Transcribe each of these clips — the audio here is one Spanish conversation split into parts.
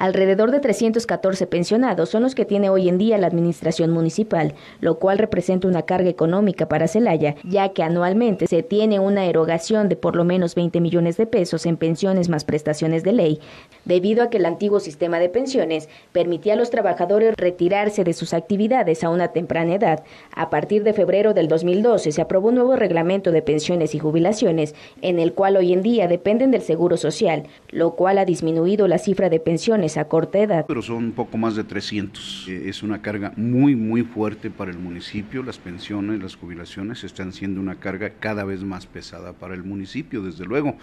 Alrededor de 314 pensionados son los que tiene hoy en día la administración municipal, lo cual representa una carga económica para Celaya, ya que anualmente se tiene una erogación de por lo menos 20 millones de pesos en pensiones más prestaciones de ley, debido a que el antiguo sistema de pensiones permitía a los trabajadores retirarse de sus actividades a una temprana edad. A partir de febrero del 2012 se aprobó un nuevo reglamento de pensiones y jubilaciones, en el cual hoy en día dependen del Seguro Social, lo cual ha disminuido la cifra de pensiones esa Pero son un poco más de 300. Eh, es una carga muy, muy fuerte para el municipio. Las pensiones, las jubilaciones están siendo una carga cada vez más pesada para el municipio, desde luego.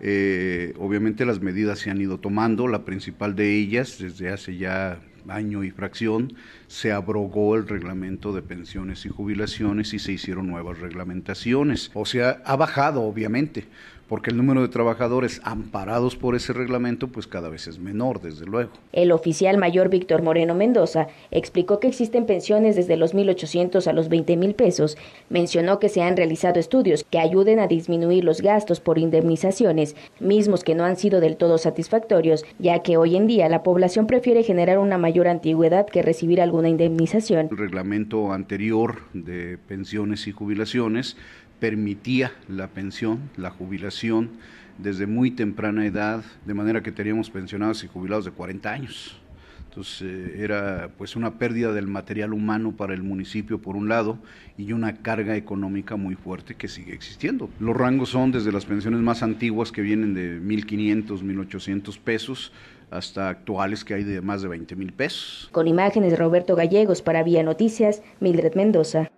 Eh, obviamente las medidas se han ido tomando, la principal de ellas desde hace ya año y fracción, se abrogó el reglamento de pensiones y jubilaciones y se hicieron nuevas reglamentaciones. O sea, ha bajado, obviamente, porque el número de trabajadores amparados por ese reglamento pues cada vez es menor, desde luego. El oficial mayor Víctor Moreno Mendoza explicó que existen pensiones desde los 1.800 a los 20.000 pesos. Mencionó que se han realizado estudios que ayuden a disminuir los gastos por indemnizaciones, mismos que no han sido del todo satisfactorios, ya que hoy en día la población prefiere generar una mayor antigüedad que recibir alguna indemnización. El reglamento anterior de pensiones y jubilaciones permitía la pensión, la jubilación desde muy temprana edad, de manera que teníamos pensionados y jubilados de 40 años. Entonces eh, era pues una pérdida del material humano para el municipio por un lado y una carga económica muy fuerte que sigue existiendo. Los rangos son desde las pensiones más antiguas que vienen de 1.500, 1.800 pesos hasta actuales que hay de más de 20.000 pesos. Con imágenes de Roberto Gallegos para Vía Noticias, Mildred Mendoza.